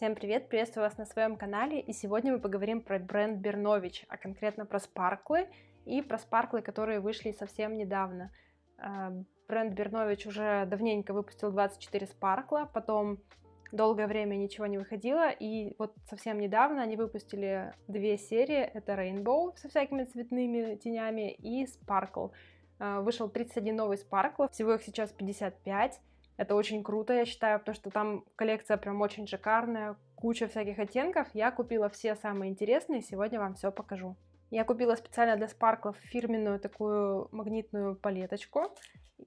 Всем привет, приветствую вас на своем канале и сегодня мы поговорим про бренд Бернович, а конкретно про спарклы и про спарклы, которые вышли совсем недавно. А, бренд Бернович уже давненько выпустил 24 спаркла, потом долгое время ничего не выходило и вот совсем недавно они выпустили две серии, это Rainbow со всякими цветными тенями и Sparkle. А, вышел 31 новый спаркл, всего их сейчас 55, это очень круто, я считаю, потому что там коллекция прям очень шикарная, куча всяких оттенков. Я купила все самые интересные, сегодня вам все покажу. Я купила специально для спарклов фирменную такую магнитную палеточку.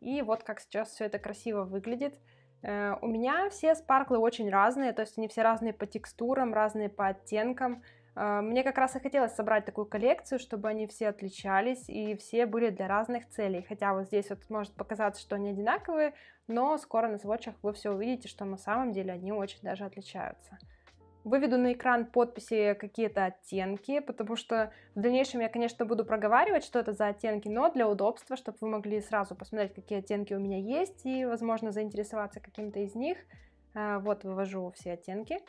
И вот как сейчас все это красиво выглядит. Э, у меня все спарклы очень разные, то есть они все разные по текстурам, разные по оттенкам. А, мне как раз и хотелось собрать такую коллекцию, чтобы они все отличались и все были для разных целей. Хотя вот здесь вот может показаться, что они одинаковые, но скоро на сводчах вы все увидите, что на самом деле они очень даже отличаются. Выведу на экран подписи какие-то оттенки, потому что в дальнейшем я, конечно, буду проговаривать, что это за оттенки, но для удобства, чтобы вы могли сразу посмотреть, какие оттенки у меня есть и, возможно, заинтересоваться каким-то из них. А, вот вывожу все оттенки.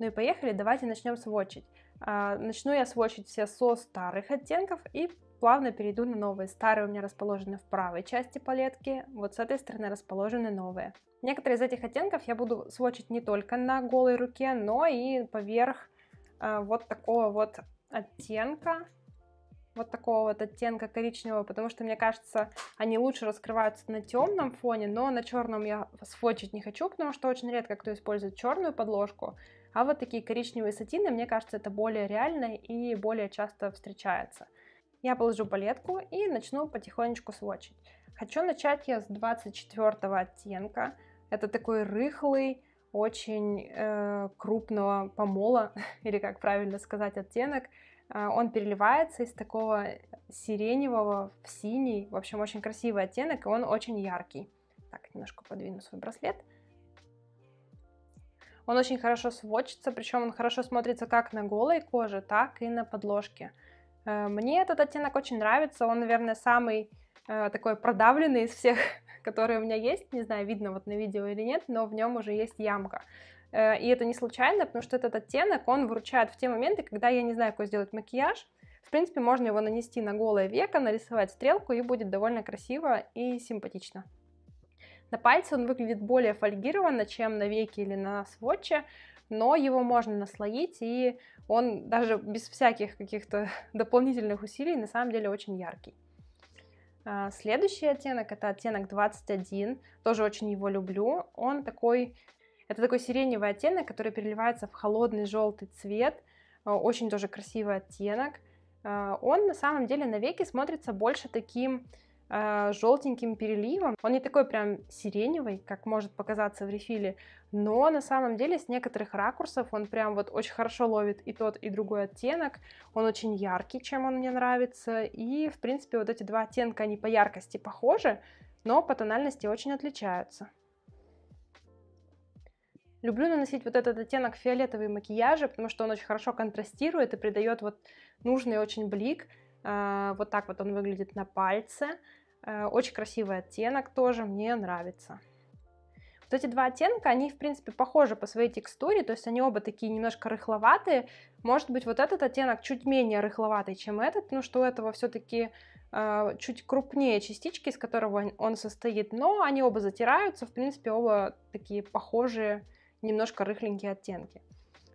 Ну и поехали, давайте начнем сводчить. А, начну я сводчить все со старых оттенков и плавно перейду на новые. Старые у меня расположены в правой части палетки, вот с этой стороны расположены новые. Некоторые из этих оттенков я буду сводчить не только на голой руке, но и поверх а, вот такого вот оттенка, вот такого вот оттенка коричневого, потому что мне кажется, они лучше раскрываются на темном фоне, но на черном я сфочить не хочу, потому что очень редко кто использует черную подложку, а вот такие коричневые сатины, мне кажется, это более реально и более часто встречается. Я положу балетку и начну потихонечку сводчить. Хочу начать я с 24 оттенка. Это такой рыхлый, очень э, крупного помола, или как правильно сказать, оттенок. Э, он переливается из такого сиреневого в синий. В общем, очень красивый оттенок, и он очень яркий. Так, немножко подвину свой браслет. Он очень хорошо сводчится, причем он хорошо смотрится как на голой коже, так и на подложке. Э, мне этот оттенок очень нравится, он, наверное, самый э, такой продавленный из всех, которые у меня есть. Не знаю, видно вот на видео или нет, но в нем уже есть ямка. Э, и это не случайно, потому что этот оттенок, он выручает в те моменты, когда я не знаю, какой сделать макияж. В принципе, можно его нанести на голое веко, нарисовать стрелку, и будет довольно красиво и симпатично. На пальце он выглядит более фольгированно, чем на веке или на сводче, но его можно наслоить, и он даже без всяких каких-то дополнительных усилий на самом деле очень яркий. А, следующий оттенок это оттенок 21, тоже очень его люблю. Он такой, это такой сиреневый оттенок, который переливается в холодный желтый цвет, а, очень тоже красивый оттенок. А, он на самом деле на веке смотрится больше таким а, желтеньким переливом. Он не такой прям сиреневый, как может показаться в рефиле, но на самом деле с некоторых ракурсов он прям вот очень хорошо ловит и тот, и другой оттенок. Он очень яркий, чем он мне нравится. И, в принципе, вот эти два оттенка, они по яркости похожи, но по тональности очень отличаются. Люблю наносить вот этот оттенок фиолетовый макияжи, потому что он очень хорошо контрастирует и придает вот нужный очень блик. А, вот так вот он выглядит на пальце. Э, очень красивый оттенок тоже, мне нравится. Вот эти два оттенка, они, в принципе, похожи по своей текстуре, то есть они оба такие немножко рыхловатые. Может быть, вот этот оттенок чуть менее рыхловатый, чем этот, но ну, что у этого все-таки э, чуть крупнее частички, из которого он состоит, но они оба затираются, в принципе, оба такие похожие, немножко рыхленькие оттенки.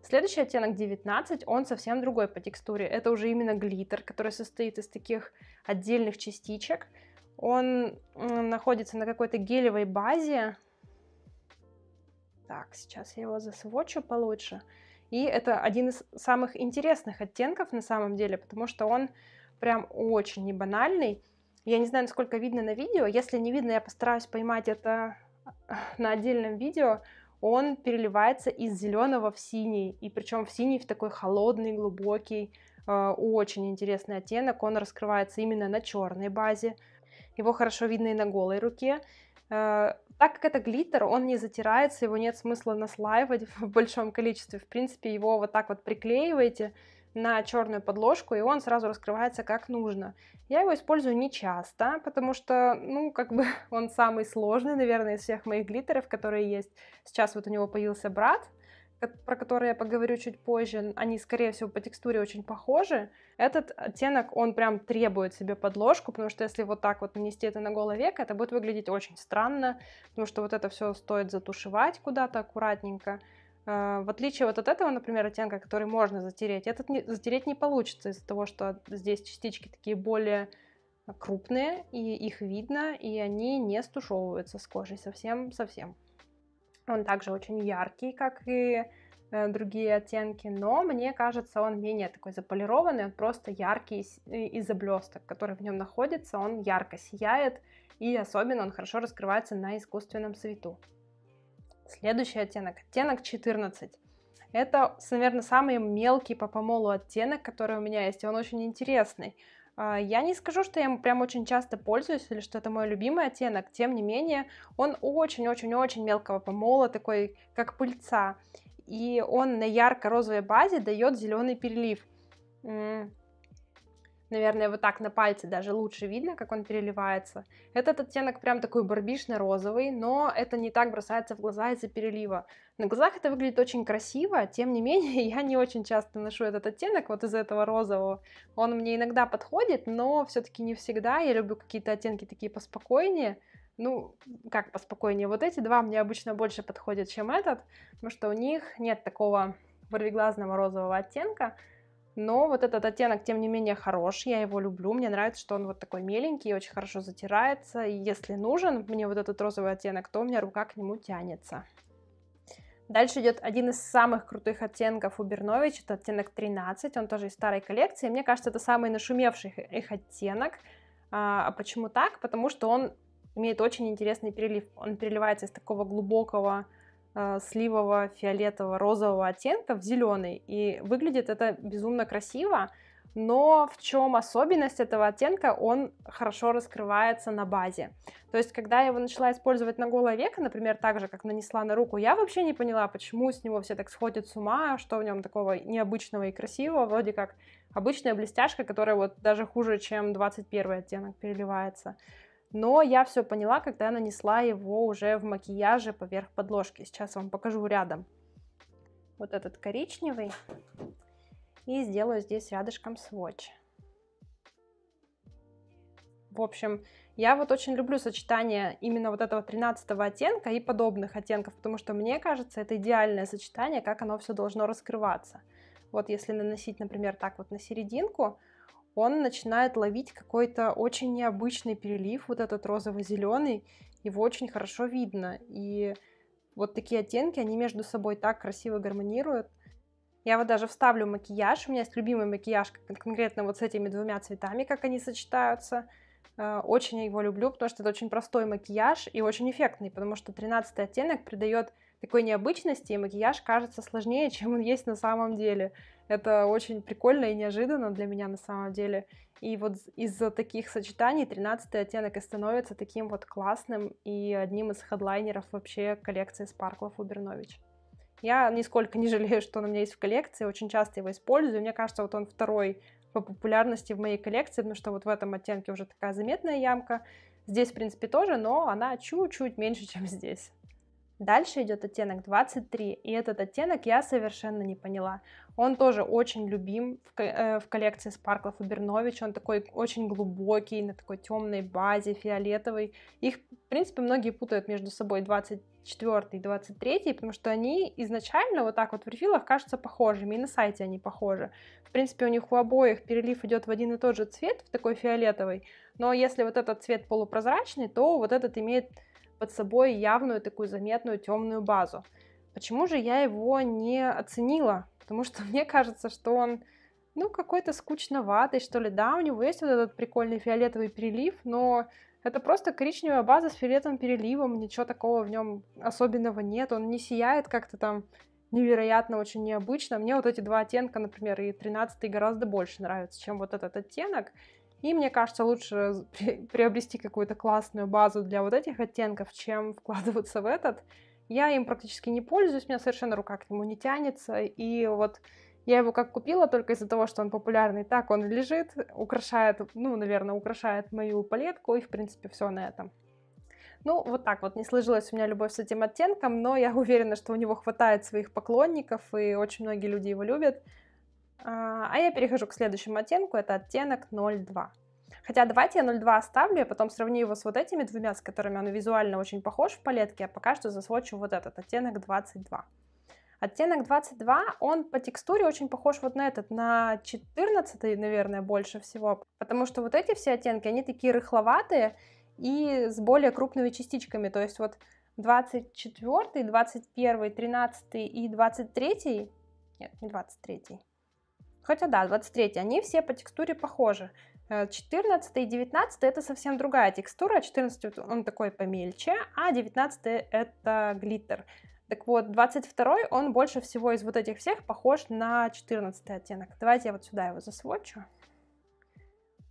Следующий оттенок 19, он совсем другой по текстуре. Это уже именно глиттер, который состоит из таких отдельных частичек. Он находится на какой-то гелевой базе. Так, сейчас я его засвочу получше. И это один из самых интересных оттенков на самом деле, потому что он прям очень не банальный. Я не знаю, насколько видно на видео. Если не видно, я постараюсь поймать это на отдельном видео. Он переливается из зеленого в синий. И причем в синий в такой холодный, глубокий, э, очень интересный оттенок. Он раскрывается именно на черной базе его хорошо видно и на голой руке. Э, так как это глиттер, он не затирается, его нет смысла наслаивать в большом количестве. В принципе, его вот так вот приклеиваете на черную подложку, и он сразу раскрывается как нужно. Я его использую не часто, потому что, ну, как бы он самый сложный, наверное, из всех моих глиттеров, которые есть. Сейчас вот у него появился брат, про которые я поговорю чуть позже, они, скорее всего, по текстуре очень похожи. Этот оттенок, он прям требует себе подложку, потому что если вот так вот нанести это на голове это будет выглядеть очень странно, потому что вот это все стоит затушевать куда-то аккуратненько. А, в отличие вот от этого, например, оттенка, который можно затереть, этот не, затереть не получится из-за того, что здесь частички такие более крупные, и их видно, и они не стушевываются с кожей совсем-совсем. Он также очень яркий, как и э, другие оттенки, но мне кажется, он менее такой заполированный, он просто яркий из-за блесток, который в нем находится, он ярко сияет, и особенно он хорошо раскрывается на искусственном свету. Следующий оттенок, оттенок 14. Это, наверное, самый мелкий по помолу оттенок, который у меня есть, и он очень интересный. А, я не скажу, что я им прям очень часто пользуюсь или что это мой любимый оттенок, тем не менее, он очень-очень-очень мелкого помола, такой как пыльца, и он на ярко-розовой базе дает зеленый перелив наверное, вот так на пальце даже лучше видно, как он переливается. Этот оттенок прям такой барбишно-розовый, но это не так бросается в глаза из-за перелива. На глазах это выглядит очень красиво, тем не менее, я не очень часто ношу этот оттенок вот из этого розового. Он мне иногда подходит, но все-таки не всегда. Я люблю какие-то оттенки такие поспокойнее. Ну, как поспокойнее. Вот эти два мне обычно больше подходят, чем этот, потому что у них нет такого вырвиглазного розового оттенка но вот этот оттенок, тем не менее, хорош, я его люблю, мне нравится, что он вот такой меленький, очень хорошо затирается, и если нужен мне вот этот розовый оттенок, то у меня рука к нему тянется. Дальше идет один из самых крутых оттенков у Бернович, это оттенок 13, он тоже из старой коллекции, мне кажется, это самый нашумевший их оттенок, а, а почему так? Потому что он имеет очень интересный перелив, он переливается из такого глубокого а, сливового, фиолетового, розового оттенка в зеленый. И выглядит это безумно красиво. Но в чем особенность этого оттенка? Он хорошо раскрывается на базе. То есть, когда я его начала использовать на голое веко, например, так же, как нанесла на руку, я вообще не поняла, почему с него все так сходят с ума, что в нем такого необычного и красивого, вроде как обычная блестяшка, которая вот даже хуже, чем 21 оттенок переливается но я все поняла, когда я нанесла его уже в макияже поверх подложки. Сейчас вам покажу рядом вот этот коричневый и сделаю здесь рядышком сводч. В общем, я вот очень люблю сочетание именно вот этого 13 оттенка и подобных оттенков, потому что мне кажется, это идеальное сочетание, как оно все должно раскрываться. Вот если наносить, например, так вот на серединку, он начинает ловить какой-то очень необычный перелив, вот этот розово-зеленый, его очень хорошо видно. И вот такие оттенки, они между собой так красиво гармонируют. Я вот даже вставлю макияж, у меня есть любимый макияж конкретно вот с этими двумя цветами, как они сочетаются – Э, очень я его люблю, потому что это очень простой макияж и очень эффектный, потому что 13 оттенок придает такой необычности, и макияж кажется сложнее, чем он есть на самом деле. Это очень прикольно и неожиданно для меня на самом деле. И вот из-за таких сочетаний 13 оттенок и становится таким вот классным и одним из хедлайнеров вообще коллекции спарклов Убернович. Я нисколько не жалею, что он у меня есть в коллекции, очень часто его использую. Мне кажется, вот он второй по популярности в моей коллекции, потому что вот в этом оттенке уже такая заметная ямка. Здесь, в принципе, тоже, но она чуть-чуть меньше, чем здесь. Дальше идет оттенок 23, и этот оттенок я совершенно не поняла. Он тоже очень любим в, э, в коллекции Sparkle и Бернович. Он такой очень глубокий, на такой темной базе, фиолетовый. Их, в принципе, многие путают между собой 24 и 23, потому что они изначально вот так вот в рефилах кажутся похожими, и на сайте они похожи. В принципе, у них у обоих перелив идет в один и тот же цвет, в такой фиолетовый. Но если вот этот цвет полупрозрачный, то вот этот имеет под собой явную такую заметную темную базу. Почему же я его не оценила потому что мне кажется, что он, ну, какой-то скучноватый, что ли. Да, у него есть вот этот прикольный фиолетовый прилив, но это просто коричневая база с фиолетовым переливом, ничего такого в нем особенного нет, он не сияет как-то там невероятно, очень необычно. Мне вот эти два оттенка, например, и 13 гораздо больше нравятся, чем вот этот оттенок. И мне кажется, лучше приобрести какую-то классную базу для вот этих оттенков, чем вкладываться в этот. Я им практически не пользуюсь, у меня совершенно рука к нему не тянется. И вот я его как купила только из-за того, что он популярный. Так он лежит, украшает, ну, наверное, украшает мою палетку, и, в принципе, все на этом. Ну, вот так вот, не сложилась у меня любовь с этим оттенком, но я уверена, что у него хватает своих поклонников, и очень многие люди его любят. А, а я перехожу к следующему оттенку, это оттенок 02. Хотя давайте я 0,2 оставлю, я потом сравню его с вот этими двумя, с которыми он визуально очень похож в палетке, а пока что засвочу вот этот, оттенок 22. Оттенок 22, он по текстуре очень похож вот на этот, на 14, наверное, больше всего. Потому что вот эти все оттенки, они такие рыхловатые и с более крупными частичками. То есть вот 24, 21, 13 и 23, нет, не 23, хотя да, 23, они все по текстуре похожи. 14 э, и 19 это совсем другая текстура, 14 он такой помельче, а 19 это глиттер. Так вот, 22 он больше всего из вот этих всех похож на 14 оттенок. Давайте я вот сюда его засвочу.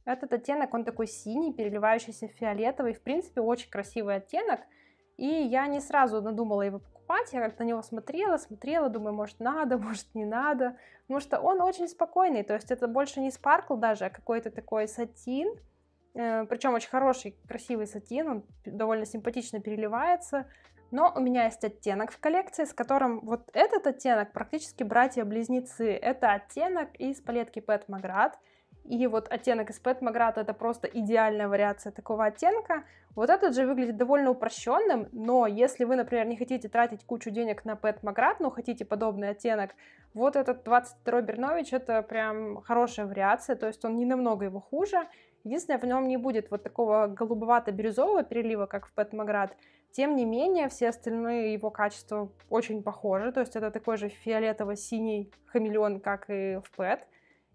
Этот оттенок, он такой синий, переливающийся в фиолетовый. В принципе, очень красивый оттенок. И я не сразу надумала его спать, я как на него смотрела, смотрела, думаю, может надо, может не надо, потому что он очень спокойный, то есть это больше не спаркл даже, а какой-то такой сатин, э, причем очень хороший, красивый сатин, он довольно симпатично переливается, но у меня есть оттенок в коллекции, с которым вот этот оттенок практически братья-близнецы. Это оттенок из палетки Pet Magrat. И вот оттенок из Пэт Маграта это просто идеальная вариация такого оттенка. Вот этот же выглядит довольно упрощенным, но если вы, например, не хотите тратить кучу денег на Пэт Маграт, но хотите подобный оттенок, вот этот 22 Бернович это прям хорошая вариация, то есть он не намного его хуже. Единственное, в нем не будет вот такого голубовато-бирюзового перелива, как в Пэт Маград. Тем не менее, все остальные его качества очень похожи, то есть это такой же фиолетово-синий хамелеон, как и в Пэт.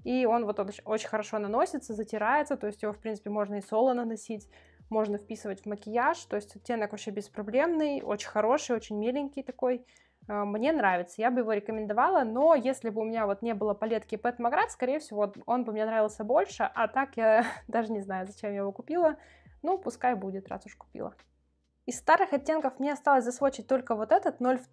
И он вот очень хорошо наносится, затирается, то есть его, в принципе, можно и соло наносить, можно вписывать в макияж, то есть оттенок вообще беспроблемный, очень хороший, очень миленький такой. А, мне нравится, я бы его рекомендовала, но если бы у меня вот не было палетки Pet Magrat, скорее всего, он бы мне нравился больше, а так я даже не знаю, зачем я его купила. Ну, пускай будет, раз уж купила. Из старых оттенков мне осталось засвочить только вот этот, 02,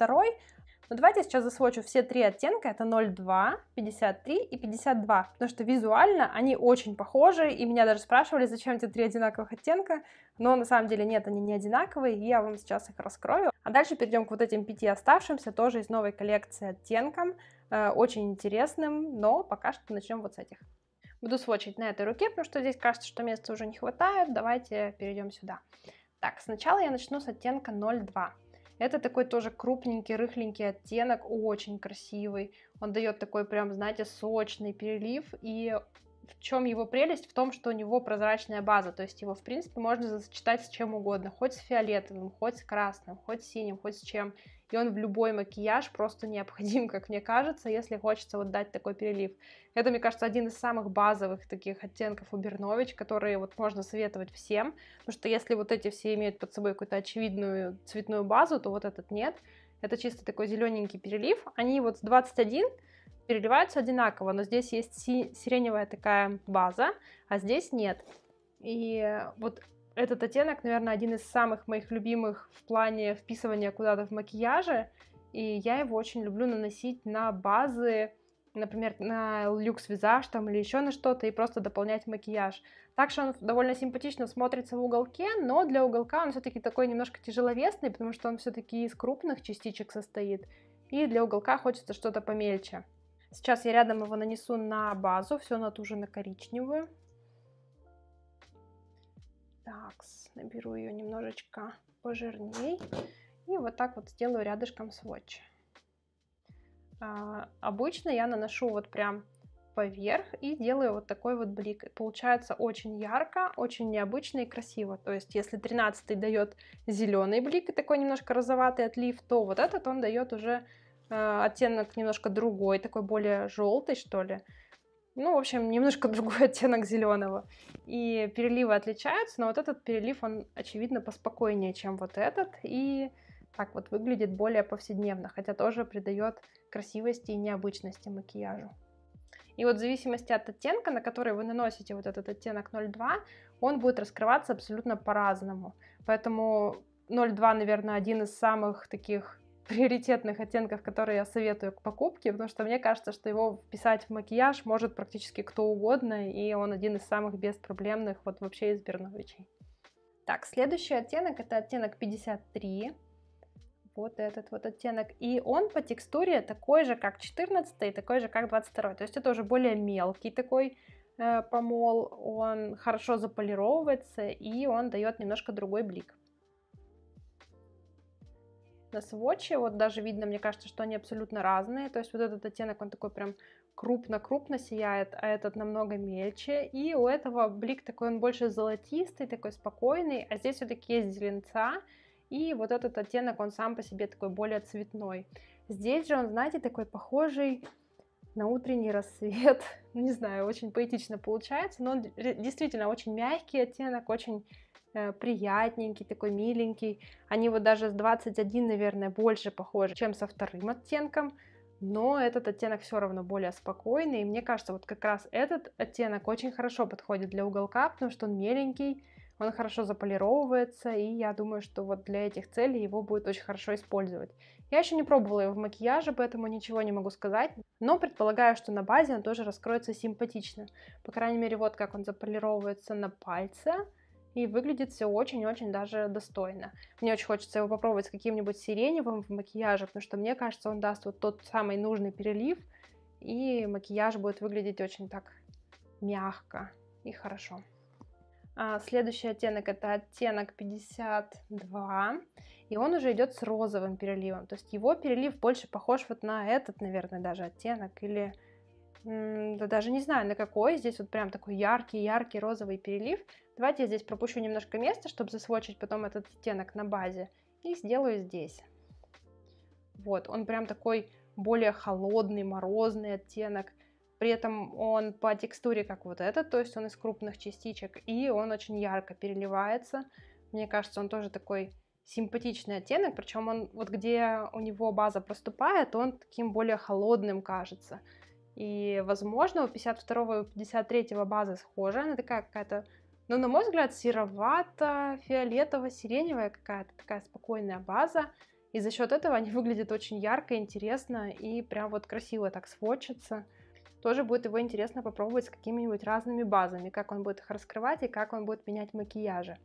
но давайте я сейчас засвочу все три оттенка. Это 0,2, 53 и 52. Потому что визуально они очень похожи. И меня даже спрашивали, зачем эти три одинаковых оттенка. Но на самом деле нет, они не одинаковые. И я вам сейчас их раскрою. А дальше перейдем к вот этим пяти оставшимся. Тоже из новой коллекции оттенкам. Э, очень интересным. Но пока что начнем вот с этих. Буду свочить на этой руке, потому что здесь кажется, что места уже не хватает. Давайте перейдем сюда. Так, сначала я начну с оттенка 02. Это такой тоже крупненький, рыхленький оттенок, очень красивый. Он дает такой прям, знаете, сочный перелив и в чем его прелесть? В том, что у него прозрачная база, то есть его, в принципе, можно сочетать с чем угодно, хоть с фиолетовым, хоть с красным, хоть с синим, хоть с чем. И он в любой макияж просто необходим, как мне кажется, если хочется вот дать такой перелив. Это, мне кажется, один из самых базовых таких оттенков у Бернович, которые вот можно советовать всем, потому что если вот эти все имеют под собой какую-то очевидную цветную базу, то вот этот нет. Это чисто такой зелененький перелив. Они вот с 21 переливаются одинаково, но здесь есть сиреневая такая база, а здесь нет. И вот этот оттенок, наверное, один из самых моих любимых в плане вписывания куда-то в макияже. И я его очень люблю наносить на базы, например, на люкс-визаж там или еще на что-то, и просто дополнять макияж. Так что он довольно симпатично смотрится в уголке, но для уголка он все-таки такой немножко тяжеловесный, потому что он все-таки из крупных частичек состоит. И для уголка хочется что-то помельче. Сейчас я рядом его нанесу на базу, все на ту же, на коричневую. Так, наберу ее немножечко пожирней. И вот так вот сделаю рядышком сводч. А, обычно я наношу вот прям поверх и делаю вот такой вот блик. получается очень ярко, очень необычно и красиво. То есть если 13 дает зеленый блик и такой немножко розоватый отлив, то вот этот он дает уже а, оттенок немножко другой, такой более желтый, что ли. Ну, в общем, немножко другой оттенок зеленого. И переливы отличаются, но вот этот перелив, он, очевидно, поспокойнее, чем вот этот. И так вот выглядит более повседневно, хотя тоже придает красивости и необычности макияжу. И вот в зависимости от оттенка, на который вы наносите вот этот оттенок 0,2, он будет раскрываться абсолютно по-разному. Поэтому 0,2, наверное, один из самых таких приоритетных оттенков, которые я советую к покупке, потому что мне кажется, что его вписать в макияж может практически кто угодно, и он один из самых беспроблемных вот вообще из Берновичей. Так, следующий оттенок, это оттенок 53, вот этот вот оттенок, и он по текстуре такой же, как 14 и такой же, как 22, то есть это уже более мелкий такой э, помол, он хорошо заполировывается, и он дает немножко другой блик на сводче, вот даже видно, мне кажется, что они абсолютно разные, то есть вот этот оттенок, он такой прям крупно-крупно сияет, а этот намного мельче, и у этого блик такой, он больше золотистый, такой спокойный, а здесь все-таки есть зеленца, и вот этот оттенок, он сам по себе такой более цветной. Здесь же он, знаете, такой похожий на утренний рассвет. не знаю, очень поэтично получается, но он действительно очень мягкий оттенок, очень Э, приятненький, такой миленький. Они вот даже с 21, наверное, больше похожи, чем со вторым оттенком. Но этот оттенок все равно более спокойный. И мне кажется, вот как раз этот оттенок очень хорошо подходит для уголка, потому что он меленький, он хорошо заполировывается, и я думаю, что вот для этих целей его будет очень хорошо использовать. Я еще не пробовала его в макияже, поэтому ничего не могу сказать, но предполагаю, что на базе он тоже раскроется симпатично. По крайней мере, вот как он заполировывается на пальце, и выглядит все очень-очень даже достойно. Мне очень хочется его попробовать с каким-нибудь сиреневым в макияже, потому что мне кажется, он даст вот тот самый нужный перелив, и макияж будет выглядеть очень так мягко и хорошо. А следующий оттенок это оттенок 52, и он уже идет с розовым переливом, то есть его перелив больше похож вот на этот, наверное, даже оттенок, или да даже не знаю на какой, здесь вот прям такой яркий-яркий розовый перелив. Давайте я здесь пропущу немножко места, чтобы засвочить потом этот оттенок на базе, и сделаю здесь. Вот, он прям такой более холодный, морозный оттенок, при этом он по текстуре как вот этот, то есть он из крупных частичек, и он очень ярко переливается. Мне кажется, он тоже такой симпатичный оттенок, причем он вот где у него база проступает, он таким более холодным кажется. И, возможно, у 52 и 53 го базы схожая, она такая какая-то, ну, на мой взгляд, серовато, фиолетово-сиреневая какая-то такая спокойная база. И за счет этого они выглядят очень ярко, интересно и прям вот красиво так сводчатся. Тоже будет его интересно попробовать с какими-нибудь разными базами, как он будет их раскрывать и как он будет менять макияжи.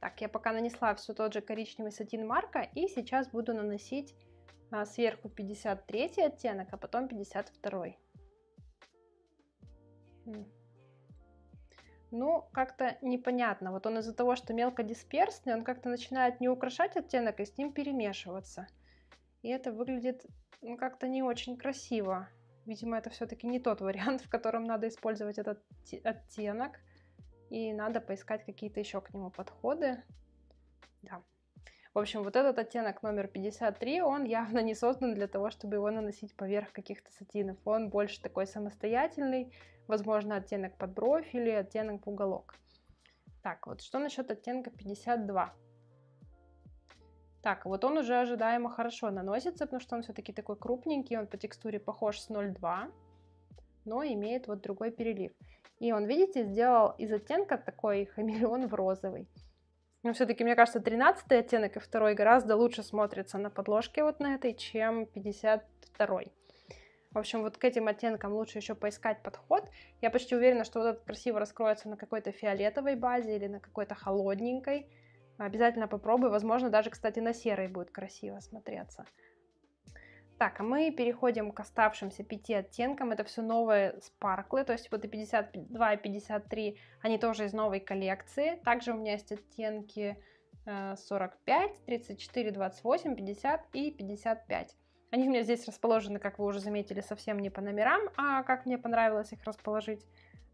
Так, я пока нанесла все тот же коричневый сатин марка и сейчас буду наносить а сверху 53 оттенок, а потом 52. Хм. Ну, как-то непонятно. Вот он из-за того, что мелко дисперсный, он как-то начинает не украшать оттенок и с ним перемешиваться. И это выглядит ну, как-то не очень красиво. Видимо, это все-таки не тот вариант, в котором надо использовать этот оттенок. И надо поискать какие-то еще к нему подходы. Да, в общем, вот этот оттенок номер 53, он явно не создан для того, чтобы его наносить поверх каких-то сатинов. Он больше такой самостоятельный, возможно, оттенок под бровь или оттенок в уголок. Так, вот что насчет оттенка 52? Так, вот он уже ожидаемо хорошо наносится, потому что он все-таки такой крупненький, он по текстуре похож с 0,2, но имеет вот другой перелив. И он, видите, сделал из оттенка такой хамелеон в розовый. Но все-таки, мне кажется, 13 оттенок и второй гораздо лучше смотрится на подложке вот на этой, чем 52. В общем, вот к этим оттенкам лучше еще поискать подход. Я почти уверена, что вот этот красиво раскроется на какой-то фиолетовой базе или на какой-то холодненькой. Обязательно попробуй. Возможно, даже, кстати, на серой будет красиво смотреться. Так, а мы переходим к оставшимся пяти оттенкам. Это все новые спарклы, то есть вот и 52, и 53, они тоже из новой коллекции. Также у меня есть оттенки 45, 34, 28, 50 и 55. Они у меня здесь расположены, как вы уже заметили, совсем не по номерам, а как мне понравилось их расположить.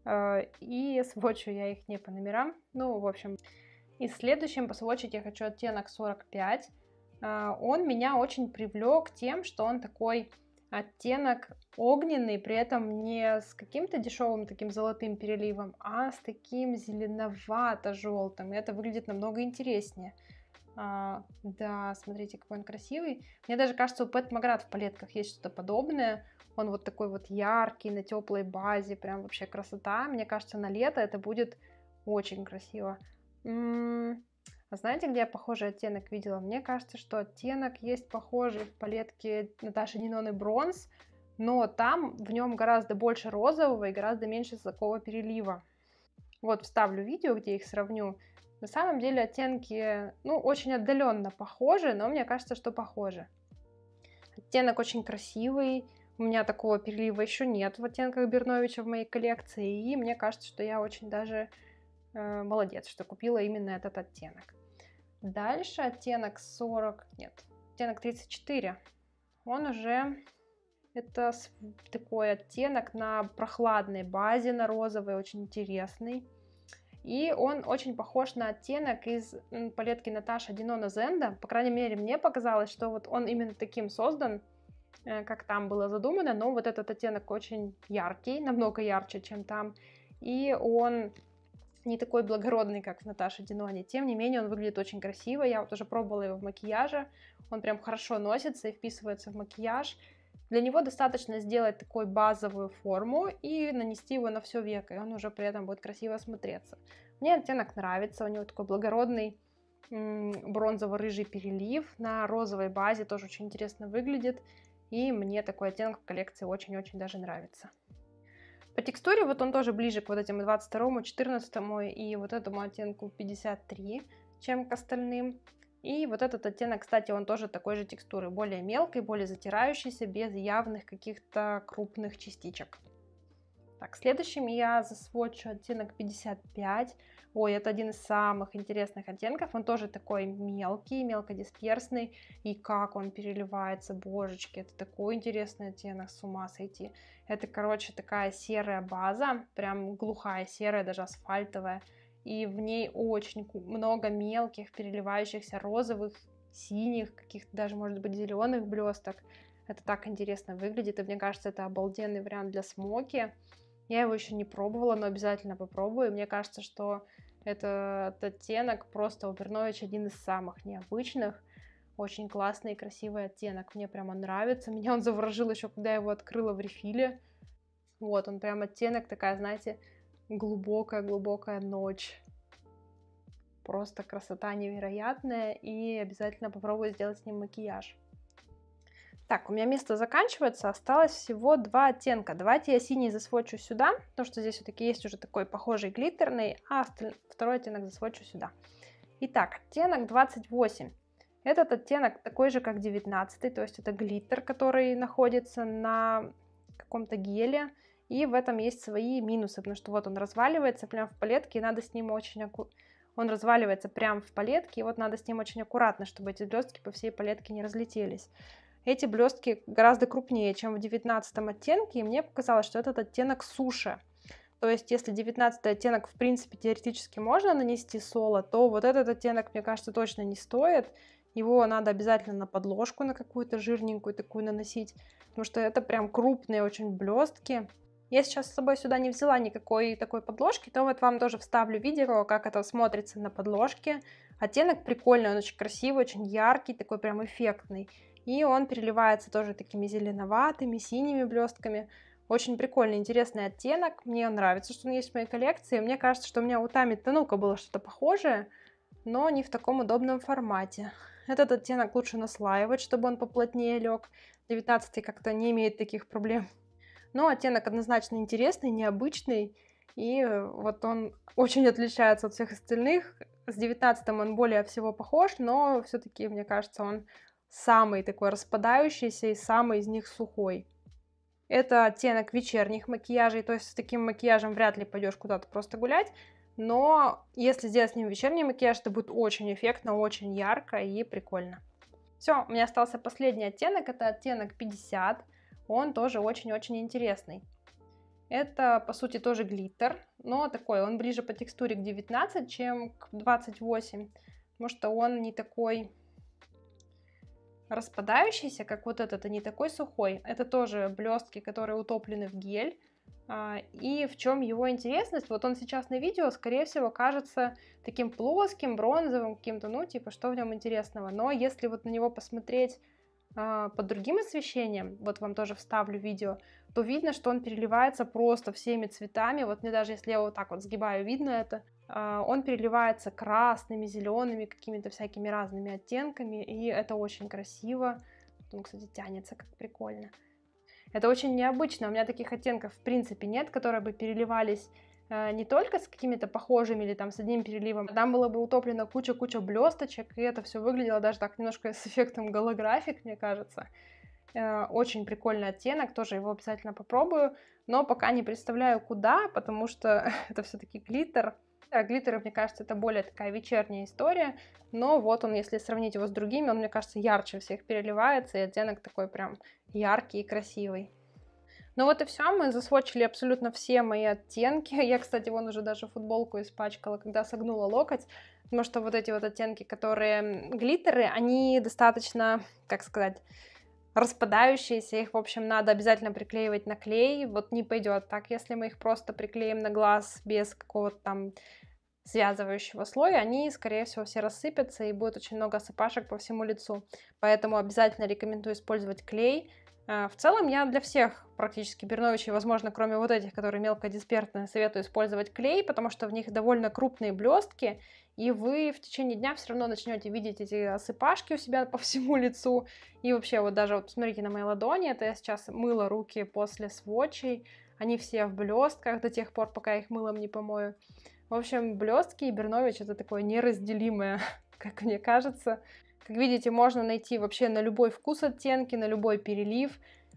Э, и сводчу я их не по номерам. Ну, в общем. И следующим посводчить я хочу оттенок 45. А, он меня очень привлек тем, что он такой оттенок огненный, при этом не с каким-то дешевым таким золотым переливом, а с таким зеленовато-желтым. Это выглядит намного интереснее. А, да, смотрите, какой он красивый. Мне даже кажется, у Пэт Маград в палетках есть что-то подобное. Он вот такой вот яркий, на теплой базе, прям вообще красота. Мне кажется, на лето это будет очень красиво. М -м а знаете, где я похожий оттенок видела? Мне кажется, что оттенок есть похожий в палетке Наташи Нинон Бронз, но там в нем гораздо больше розового и гораздо меньше такого перелива. Вот вставлю видео, где их сравню. На самом деле оттенки, ну, очень отдаленно похожи, но мне кажется, что похожи. Оттенок очень красивый, у меня такого перелива еще нет в оттенках Берновича в моей коллекции, и мне кажется, что я очень даже Э, молодец, что купила именно этот оттенок. Дальше оттенок 40, нет, оттенок 34. Он уже, это такой оттенок на прохладной базе, на розовый, очень интересный. И он очень похож на оттенок из палетки Наташа Динона Зенда. По крайней мере, мне показалось, что вот он именно таким создан, э, как там было задумано. Но вот этот оттенок очень яркий, намного ярче, чем там. И он не такой благородный, как в Наташе Диноне. Тем не менее, он выглядит очень красиво. Я вот уже пробовала его в макияже. Он прям хорошо носится и вписывается в макияж. Для него достаточно сделать такую базовую форму и нанести его на все веко, и он уже при этом будет красиво смотреться. Мне оттенок нравится, у него такой благородный бронзово-рыжий перелив на розовой базе, тоже очень интересно выглядит. И мне такой оттенок в коллекции очень-очень даже нравится. По текстуре вот он тоже ближе к вот этим 22, 14 и вот этому оттенку 53, чем к остальным. И вот этот оттенок, кстати, он тоже такой же текстуры, более мелкой, более затирающийся, без явных каких-то крупных частичек. Так, следующим я засвочу оттенок 55. Ой, это один из самых интересных оттенков. Он тоже такой мелкий, мелкодисперсный. И как он переливается, божечки. Это такой интересный оттенок, с ума сойти. Это, короче, такая серая база. Прям глухая серая, даже асфальтовая. И в ней очень много мелких переливающихся розовых, синих, каких-то даже, может быть, зеленых блесток. Это так интересно выглядит. И мне кажется, это обалденный вариант для смоки. Я его еще не пробовала, но обязательно попробую. Мне кажется, что этот оттенок просто у Бернович один из самых необычных. Очень классный и красивый оттенок. Мне прямо нравится. Меня он заворожил еще, когда я его открыла в рефиле. Вот, он прям оттенок такая, знаете, глубокая-глубокая ночь. Просто красота невероятная. И обязательно попробую сделать с ним макияж. Так, у меня место заканчивается, осталось всего два оттенка. Давайте я синий засвочу сюда, потому что здесь все-таки есть уже такой похожий глиттерный, а второй оттенок засвочу сюда. Итак, оттенок 28. Этот оттенок такой же, как 19, то есть это глиттер, который находится на каком-то геле. И в этом есть свои минусы, потому что вот он разваливается прямо в палетке, и надо с ним очень аккуратно. Он разваливается прямо в палетке, и вот надо с ним очень аккуратно, чтобы эти блестки по всей палетке не разлетелись эти блестки гораздо крупнее, чем в 19 оттенке, и мне показалось, что этот оттенок суше. То есть, если 19 оттенок, в принципе, теоретически можно нанести соло, то вот этот оттенок, мне кажется, точно не стоит. Его надо обязательно на подложку, на какую-то жирненькую такую наносить, потому что это прям крупные очень блестки. Я сейчас с собой сюда не взяла никакой такой подложки, то вот вам тоже вставлю видео, как это смотрится на подложке. Оттенок прикольный, он очень красивый, очень яркий, такой прям эффектный. И он переливается тоже такими зеленоватыми, синими блестками. Очень прикольный, интересный оттенок. Мне нравится, что он есть в моей коллекции. Мне кажется, что у меня у Тами Танука было что-то похожее, но не в таком удобном формате. Этот оттенок лучше наслаивать, чтобы он поплотнее лег. 19 как-то не имеет таких проблем. Но оттенок однозначно интересный, необычный. И э, вот он очень отличается от всех остальных. С 19 он более всего похож, но все-таки, мне кажется, он самый такой распадающийся и самый из них сухой. Это оттенок вечерних макияжей, то есть с таким макияжем вряд ли пойдешь куда-то просто гулять, но если сделать с ним вечерний макияж, это будет очень эффектно, очень ярко и прикольно. Все, у меня остался последний оттенок, это оттенок 50, он тоже очень-очень интересный. Это, по сути, тоже глиттер, но такой, он ближе по текстуре к 19, чем к 28, потому что он не такой распадающийся, как вот этот, а не такой сухой. Это тоже блестки, которые утоплены в гель. А, и в чем его интересность? Вот он сейчас на видео, скорее всего, кажется таким плоским, бронзовым каким-то, ну, типа, что в нем интересного. Но если вот на него посмотреть а, под другим освещением, вот вам тоже вставлю видео, то видно, что он переливается просто всеми цветами. Вот мне даже если я вот так вот сгибаю, видно это. А, он переливается красными, зелеными, какими-то всякими разными оттенками, и это очень красиво. Он, кстати, тянется как прикольно. Это очень необычно, у меня таких оттенков в принципе нет, которые бы переливались э, не только с какими-то похожими или там с одним переливом, там было бы утоплено куча-куча блесточек, и это все выглядело даже так немножко с эффектом голографик, мне кажется. Э, очень прикольный оттенок, тоже его обязательно попробую, но пока не представляю куда, потому что это все-таки глиттер, а глиттеры, мне кажется, это более такая вечерняя история, но вот он, если сравнить его с другими, он, мне кажется, ярче всех переливается, и оттенок такой прям яркий и красивый. Ну вот и все, мы засвочили абсолютно все мои оттенки. Я, кстати, вон уже даже футболку испачкала, когда согнула локоть, потому что вот эти вот оттенки, которые глиттеры, они достаточно, как сказать, распадающиеся, их, в общем, надо обязательно приклеивать на клей, вот не пойдет так, если мы их просто приклеим на глаз без какого-то там связывающего слоя, они, скорее всего, все рассыпятся и будет очень много осыпашек по всему лицу. Поэтому обязательно рекомендую использовать клей. А, в целом я для всех практически Берновичей, возможно, кроме вот этих, которые мелкодисперсные, советую использовать клей, потому что в них довольно крупные блестки, и вы в течение дня все равно начнете видеть эти осыпашки у себя по всему лицу. И вообще, вот даже, вот посмотрите на моей ладони, это я сейчас мыла руки после сводчей, они все в блестках до тех пор, пока я их мылом не помою. В общем, блестки и Бернович это такое неразделимое, как мне кажется. Как видите, можно найти вообще на любой вкус оттенки, на любой перелив.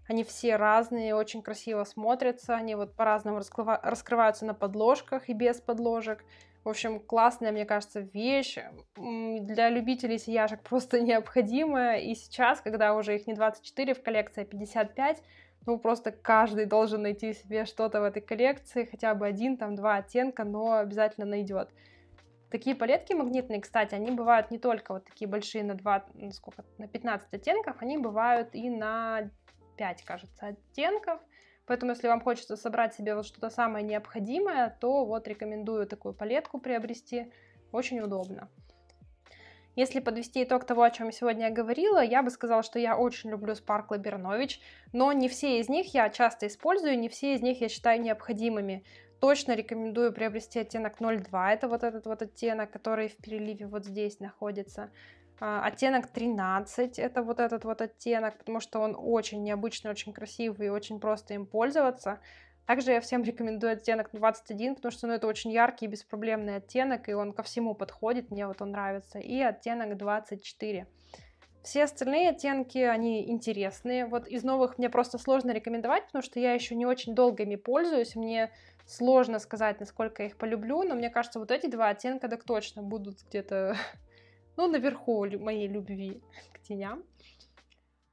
Они все разные, очень красиво смотрятся. Они вот по-разному раскрываются на подложках и без подложек. В общем, классная, мне кажется, вещь. Для любителей сияшек просто необходимая. И сейчас, когда уже их не 24 в коллекции, а 55, ну, просто каждый должен найти себе что-то в этой коллекции, хотя бы один, там, два оттенка, но обязательно найдет. Такие палетки магнитные, кстати, они бывают не только вот такие большие на 2, ну, сколько, на 15 оттенков, они бывают и на 5, кажется, оттенков. Поэтому, если вам хочется собрать себе вот что-то самое необходимое, то вот рекомендую такую палетку приобрести. Очень удобно. Если подвести итог того, о чем сегодня я говорила, я бы сказала, что я очень люблю Spark Лабернович, но не все из них я часто использую, не все из них я считаю необходимыми. Точно рекомендую приобрести оттенок 0,2, это вот этот вот оттенок, который в переливе вот здесь находится. А, оттенок 13, это вот этот вот оттенок, потому что он очень необычный, очень красивый и очень просто им пользоваться. Также я всем рекомендую оттенок 21, потому что ну, это очень яркий и беспроблемный оттенок, и он ко всему подходит, мне вот он нравится. И оттенок 24. Все остальные оттенки, они интересные. Вот из новых мне просто сложно рекомендовать, потому что я еще не очень долго ими пользуюсь. Мне сложно сказать, насколько я их полюблю, но мне кажется, вот эти два оттенка так точно будут где-то, ну, наверху моей любви к теням.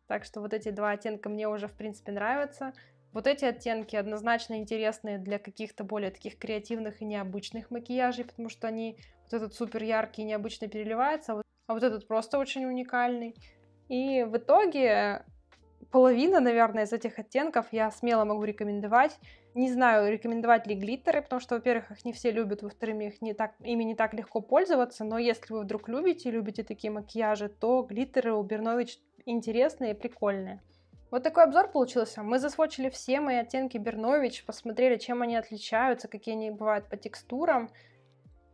Так что вот эти два оттенка мне уже, в принципе, нравятся. Вот эти оттенки однозначно интересные для каких-то более таких креативных и необычных макияжей, потому что они, вот этот супер яркий необычно переливается, а вот, а вот этот просто очень уникальный. И в итоге половина, наверное, из этих оттенков я смело могу рекомендовать. Не знаю, рекомендовать ли глиттеры, потому что, во-первых, их не все любят, во-вторых, их не так, ими не так легко пользоваться, но если вы вдруг любите, любите такие макияжи, то глиттеры у Бернович интересные и прикольные. Вот такой обзор получился. Мы засвочили все мои оттенки Бернович, посмотрели, чем они отличаются, какие они бывают по текстурам.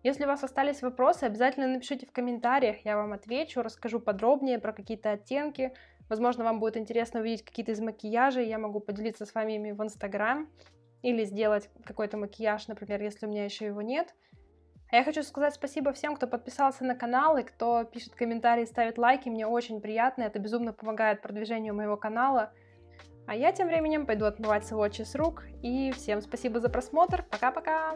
Если у вас остались вопросы, обязательно напишите в комментариях, я вам отвечу, расскажу подробнее про какие-то оттенки. Возможно, вам будет интересно увидеть какие-то из макияжей, я могу поделиться с вами ими в Инстаграм или сделать какой-то макияж, например, если у меня еще его нет – а я хочу сказать спасибо всем, кто подписался на канал и кто пишет комментарии, ставит лайки. Мне очень приятно, это безумно помогает продвижению моего канала. А я тем временем пойду отмывать свой с рук. И всем спасибо за просмотр. Пока-пока!